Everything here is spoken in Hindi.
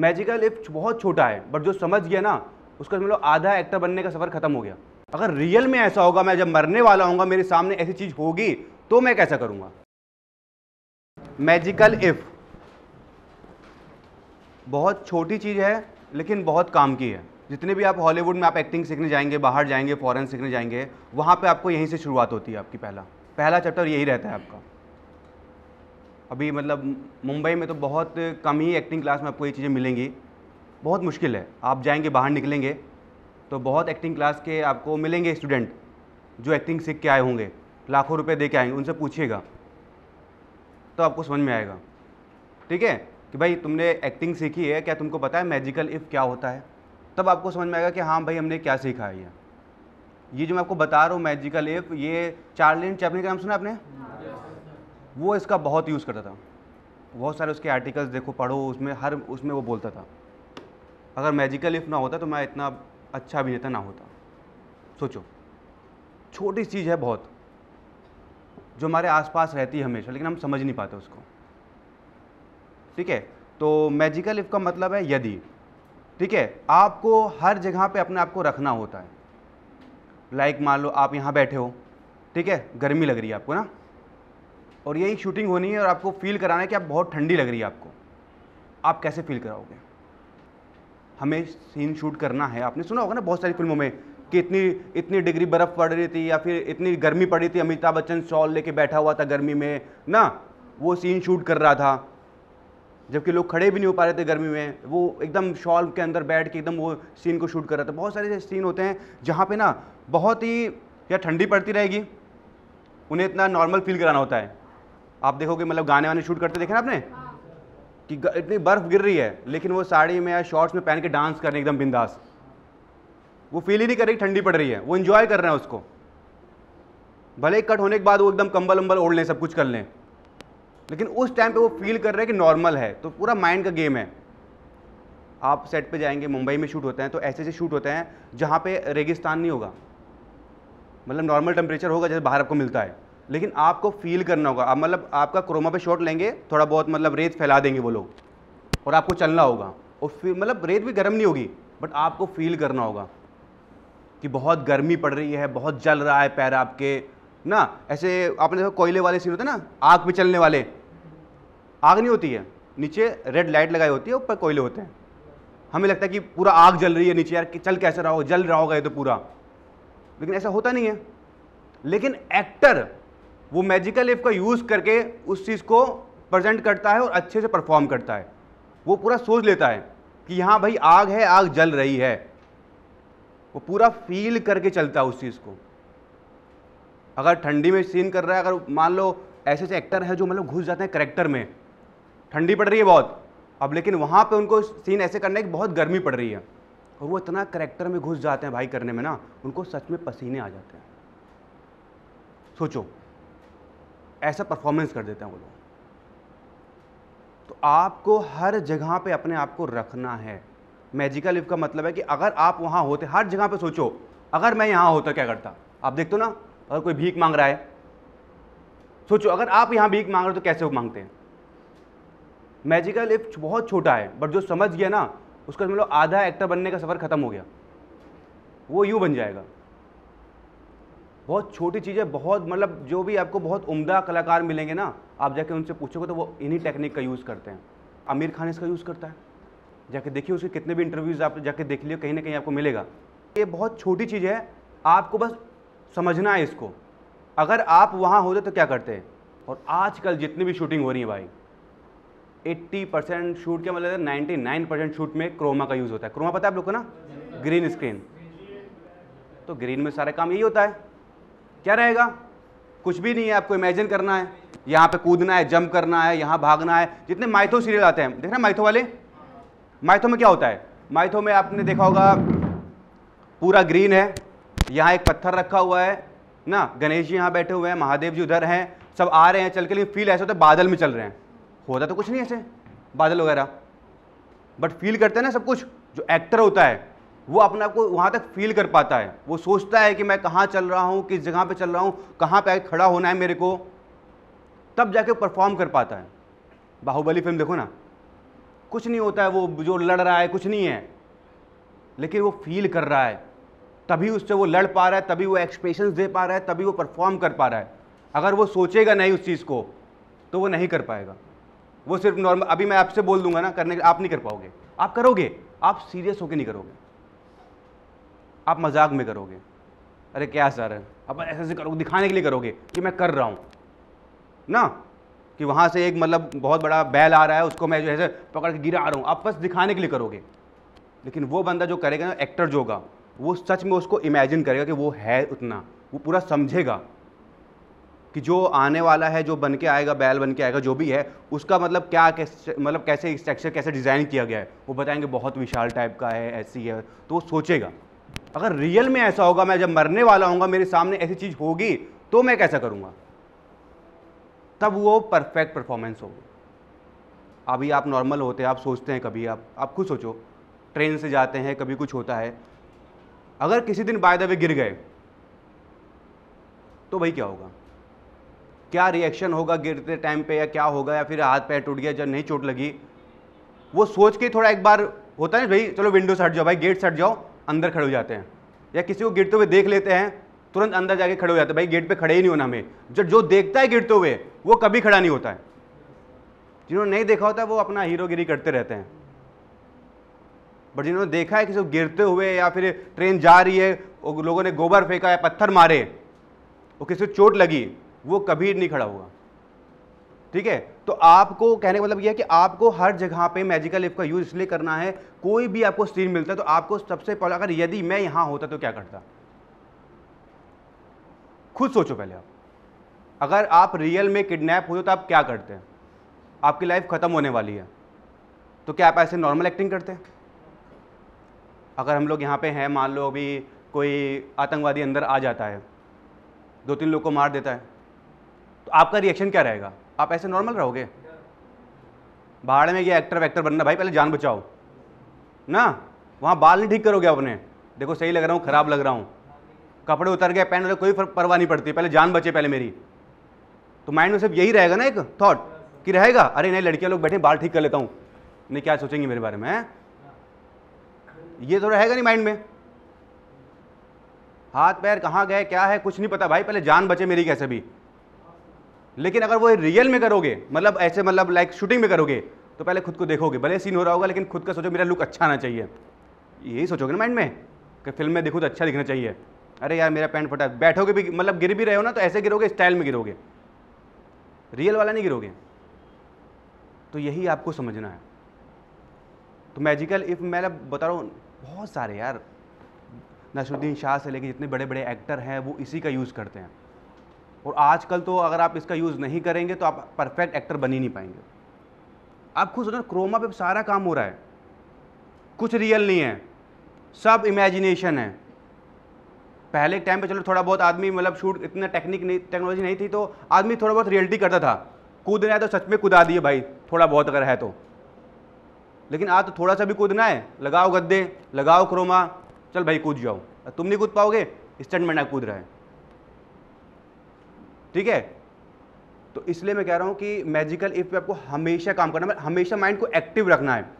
मैजिकल इफ बहुत छोटा है बट जो समझ गया ना उसका मतलब आधा एक्टर बनने का सफ़र खत्म हो गया अगर रियल में ऐसा होगा मैं जब मरने वाला हूँ मेरे सामने ऐसी चीज़ होगी तो मैं कैसा करूँगा मैजिकल इफ बहुत छोटी चीज़ है लेकिन बहुत काम की है जितने भी आप हॉलीवुड में आप एक्टिंग सीखने जाएंगे बाहर जाएंगे फॉरेन सीखने जाएंगे वहाँ पे आपको यहीं से शुरुआत होती है आपकी पहला पहला चैप्टर यही रहता है आपका अभी मतलब मुंबई में तो बहुत कम ही एक्टिंग क्लास में आपको ये चीज़ें मिलेंगी बहुत मुश्किल है आप जाएंगे बाहर निकलेंगे तो बहुत एक्टिंग क्लास के आपको मिलेंगे स्टूडेंट जो एक्टिंग सीख के आए होंगे लाखों रुपए दे के आएंगे उनसे पूछिएगा तो आपको समझ में आएगा ठीक है कि भाई तुमने एक्टिंग सीखी है क्या तुमको पता है मैजिकल इफ़ क्या होता है तब आपको समझ में आएगा कि हाँ भाई हमने क्या सीखा है ये ये जो मैं आपको बता रहा हूँ मैजिकल इफ़ ये चार्लिन चैपलिन का नाम सुना आपने वो इसका बहुत यूज़ करता था बहुत सारे उसके आर्टिकल्स देखो पढ़ो उसमें हर उसमें वो बोलता था अगर मैजिकल इफ ना होता तो मैं इतना अच्छा अभिनेता ना होता सोचो छोटी चीज़ है बहुत जो हमारे आसपास रहती है हमेशा लेकिन हम समझ नहीं पाते उसको ठीक है तो मैजिकल इफ का मतलब है यदि ठीक है आपको हर जगह पे अपने आप को रखना होता है लाइक मान लो आप यहाँ बैठे हो ठीक है गर्मी लग रही है आपको ना और यही शूटिंग होनी है और आपको फील कराना है कि आप बहुत ठंडी लग रही है आपको आप कैसे फील कराओगे हमें सीन शूट करना है आपने सुना होगा ना बहुत सारी फिल्मों में कि इतनी इतनी डिग्री बर्फ़ पड़ रही थी या फिर इतनी गर्मी पड़ी थी अमिताभ बच्चन शॉल लेके बैठा हुआ था गर्मी में ना वो सीन शूट कर रहा था जबकि लोग खड़े भी नहीं हो पा रहे थे गर्मी में वो एकदम शॉल के अंदर बैठ के एकदम वो सीन को शूट कर रहा था बहुत सारे ऐसे सीन होते हैं जहाँ पे ना बहुत ही या ठंडी पड़ती रहेगी उन्हें इतना नॉर्मल फील कराना होता है आप देखोगे मतलब गाने वाने शूट करते देखे ना आपने कि इतनी बर्फ़ गिर रही है लेकिन वो साड़ी में या शॉर्ट्स में पहन के डांस कर रहे एकदम बिंदास वो फील ही नहीं कर रही ठंडी पड़ रही है वो इन्जॉय कर रहे हैं उसको भले कट होने के बाद वो एकदम कंबल उम्बल ओढ़ लें सब कुछ कर लें लेकिन उस टाइम पे वो फील कर रहे हैं कि नॉर्मल है तो पूरा माइंड का गेम है आप सेट पे जाएंगे मुंबई में शूट होते हैं तो ऐसे ऐसे शूट होते हैं जहाँ पे रेगिस्तान नहीं होगा मतलब नॉर्मल टेम्परेचर होगा जैसे बाहर आपको मिलता है लेकिन आपको फील करना होगा आप मतलब आपका क्रोमा पे शॉट लेंगे थोड़ा बहुत मतलब रेत फैला देंगे वो लोग और आपको चलना होगा और फिर मतलब रेत भी गर्म नहीं होगी बट आपको फील करना होगा कि बहुत गर्मी पड़ रही है बहुत जल रहा है पैर आपके ना ऐसे आपने देखा कोयले वाले सीन होते हैं ना आग पे चलने वाले आग नहीं होती है नीचे रेड लाइट लगाई होती है ऊपर कोयले होते हैं हमें लगता है कि पूरा आग जल रही है नीचे यार कि चल कैसे रहा हो जल रहा होगा ये तो पूरा लेकिन ऐसा होता नहीं है लेकिन एक्टर वो मैजिकल एफ का यूज़ करके उस चीज़ को प्रजेंट करता है और अच्छे से परफॉर्म करता है वो पूरा सोच लेता है कि यहाँ भाई आग है आग जल रही है वो पूरा फील करके चलता है उस चीज़ को अगर ठंडी में सीन कर रहा है अगर मान लो ऐसे ऐसे एक्टर हैं जो मतलब घुस जाते हैं करेक्टर में ठंडी पड़ रही है बहुत अब लेकिन वहाँ पे उनको सीन ऐसे करने की बहुत गर्मी पड़ रही है और वो इतना करेक्टर में घुस जाते हैं भाई करने में ना उनको सच में पसीने आ जाते हैं सोचो ऐसा परफॉर्मेंस कर देते हैं वो लोग तो आपको हर जगह पे अपने आप को रखना है मैजिकल लिफ का मतलब है कि अगर आप वहाँ होते हर जगह पे सोचो अगर मैं यहाँ होता क्या करता आप देखते हो ना अगर कोई भीख मांग रहा है सोचो अगर आप यहाँ भीख मांग रहे हो तो कैसे वो मांगते हैं मैजिकल लिफ बहुत छोटा है बट जो समझ गया ना उसका समझ मतलब लो आधा एक्टर बनने का सफ़र ख़त्म हो गया वो यूँ बन जाएगा बहुत छोटी चीज़ें बहुत मतलब जो भी आपको बहुत उम्दा कलाकार मिलेंगे ना आप जाके उनसे पूछोगे तो वो इन्हीं टेक्निक का यूज़ करते हैं आमिर खान इसका यूज़ करता है जाके देखिए उसके कितने भी इंटरव्यूज़ आप जाके देख लियो कहीं ना कहीं आपको मिलेगा ये बहुत छोटी चीज़ है आपको बस समझना है इसको अगर आप वहाँ होते तो क्या करते हैं और आजकल जितनी भी शूटिंग हो रही है भाई 80 परसेंट शूट क्या मतलब 99 परसेंट शूट में क्रोमा का यूज़ होता है क्रोमा पता है आप लोग को ना ग्रीन स्क्रीन तो ग्रीन में सारा काम यही होता है क्या रहेगा कुछ भी नहीं है आपको इमेजिन करना है यहाँ पे कूदना है जंप करना है यहाँ भागना है जितने माइथो सीरियल आते हैं देख रहे माइथो वाले माइथो में क्या होता है माइथो में आपने देखा होगा पूरा ग्रीन है यहाँ एक पत्थर रखा हुआ है ना गणेश जी यहाँ बैठे हुए हैं महादेव जी उधर हैं सब आ रहे हैं चल के लिए फील ऐसे होता है बादल में चल रहे हैं होता तो कुछ नहीं ऐसे बादल वगैरह बट फील करते हैं ना सब कुछ जो एक्टर होता है वो अपने आप को वहाँ तक फील कर पाता है वो सोचता है कि मैं कहाँ चल रहा हूँ किस जगह पे चल रहा हूँ कहाँ पे खड़ा होना है मेरे को तब जाके परफॉर्म कर पाता है बाहुबली फिल्म देखो ना कुछ नहीं होता है वो जो लड़ रहा है कुछ नहीं है लेकिन वो फील कर रहा है तभी उससे वो लड़ पा रहा है तभी वो एक्सप्रेशन दे पा रहा है तभी वो परफॉर्म कर पा रहा है अगर वो सोचेगा नहीं उस चीज़ को तो वो नहीं कर पाएगा वो सिर्फ नॉर्मल अभी मैं आपसे बोल दूंगा ना करने आप नहीं कर पाओगे आप करोगे आप सीरियस होकर नहीं करोगे आप मजाक में करोगे अरे क्या सर है आप ऐसे ऐसे करोगे दिखाने के लिए करोगे कि मैं कर रहा हूँ ना कि वहाँ से एक मतलब बहुत बड़ा बैल आ रहा है उसको मैं जो है पकड़ के गिरा रहा हूँ आप बस दिखाने के लिए करोगे लेकिन वो बंदा जो करेगा ना एक्टर जो होगा वो सच में उसको इमेजिन करेगा कि वो है उतना वो पूरा समझेगा कि जो आने वाला है जो बन के आएगा बैल बन के आएगा जो भी है उसका मतलब क्या कैसे मतलब कैसे स्ट्रक्चर कैसे डिज़ाइन किया गया है वो बताएंगे बहुत विशाल टाइप का है ऐसी है तो वो सोचेगा अगर रियल में ऐसा होगा मैं जब मरने वाला हूँ मेरे सामने ऐसी चीज़ होगी तो मैं कैसा करूँगा तब वो परफेक्ट परफॉर्मेंस होगी अभी आप नॉर्मल होते हैं आप सोचते हैं कभी आप आप खुद सोचो ट्रेन से जाते हैं कभी कुछ होता है अगर किसी दिन बाय द वे गिर गए तो भाई क्या होगा क्या रिएक्शन होगा गिरते टाइम पे या क्या होगा या फिर हाथ पैर टूट गया जब नहीं चोट लगी वो सोच के थोड़ा एक बार होता है भाई चलो विंडो सट जाओ भाई गेट सट जाओ अंदर खड़े हो जाते हैं या किसी को गिरते हुए देख लेते हैं तुरंत अंदर जाके खड़े हो जाते हैं भाई गेट पे खड़े ही नहीं होना हमें जो जो देखता है गिरते हुए वो कभी खड़ा नहीं होता है जिन्होंने नहीं देखा होता वो अपना हीरोगिरी करते रहते हैं बट जिन्होंने देखा है किसी को गिरते हुए या फिर ट्रेन जा रही है लोगों ने गोबर फेंका या पत्थर मारे और किसी को चोट लगी वो कभी नहीं खड़ा हुआ ठीक है तो आपको कहने का मतलब यह है कि आपको हर जगह पे मैजिकल लिप का यूज़ इसलिए करना है कोई भी आपको सीन मिलता है तो आपको सबसे पहले अगर यदि मैं यहाँ होता तो क्या करता खुद सोचो पहले आप अगर आप रियल में किडनैप हो तो आप क्या करते हैं आपकी लाइफ ख़त्म होने वाली है तो क्या आप ऐसे नॉर्मल एक्टिंग करते हैं अगर हम लोग यहाँ पे हैं मान लो अभी कोई आतंकवादी अंदर आ जाता है दो तीन लोग को मार देता है तो आपका रिएक्शन क्या रहेगा आप ऐसे नॉर्मल रहोगे बाहर में गया एक्टर वैक्टर बनना भाई पहले जान बचाओ ना वहाँ बाल नहीं ठीक करोगे अपने देखो सही लग रहा हूँ ख़राब लग रहा हूँ कपड़े उतर गए पहन कोई परवाह नहीं पड़ती पहले जान बचे पहले मेरी तो माइंड में सिर्फ यही रहेगा ना एक थॉट कि रहेगा अरे नहीं लड़कियाँ लोग बैठे बाल ठीक कर लेता हूँ नहीं क्या सोचेंगे मेरे बारे में ये तो रहेगा नहीं माइंड में हाथ पैर कहाँ गए क्या है कुछ नहीं पता भाई पहले जान बचे मेरी कैसे भी लेकिन अगर वो रियल में करोगे मतलब ऐसे मतलब लाइक शूटिंग में करोगे तो पहले खुद को देखोगे भले सीन हो रहा होगा लेकिन खुद का सोचो मेरा लुक अच्छा आना चाहिए यही सोचोगे ना माइंड में कि फिल्म में देखो तो अच्छा दिखना चाहिए अरे यार मेरा पैंट फटा बैठोगे भी मतलब गिर भी रहे हो ना तो ऐसे गिरोगे स्टाइल में गिरोगे रियल वाला नहीं गिरोगे तो यही आपको समझना है तो मैजिकल इफ़ मैं बता रहा हूँ बहुत सारे यार नसरुद्दीन शाह से लेके जितने बड़े बड़े एक्टर हैं वो इसी का यूज़ करते हैं और आजकल तो अगर आप इसका यूज़ नहीं करेंगे तो आप परफेक्ट एक्टर बन ही नहीं पाएंगे आप खुद सोचो क्रोमा पे सारा काम हो रहा है कुछ रियल नहीं है सब इमेजिनेशन है पहले टाइम पे चलो थोड़ा बहुत आदमी मतलब शूट इतना टेक्निक नहीं टेक्नोलॉजी नहीं थी तो आदमी थोड़ा बहुत रियलिटी करता था कूदना है तो सच में कूदा दिए भाई थोड़ा बहुत अगर है तो लेकिन आज तो थोड़ा सा भी कूदना है लगाओ गद्दे लगाओ क्रोमा चल भाई कूद जाओ तुम नहीं कूद पाओगे स्टंटमैन कूद रहा है ठीक है तो इसलिए मैं कह रहा हूँ कि मैजिकल इफ पे आपको हमेशा काम करना है हमेशा माइंड को एक्टिव रखना है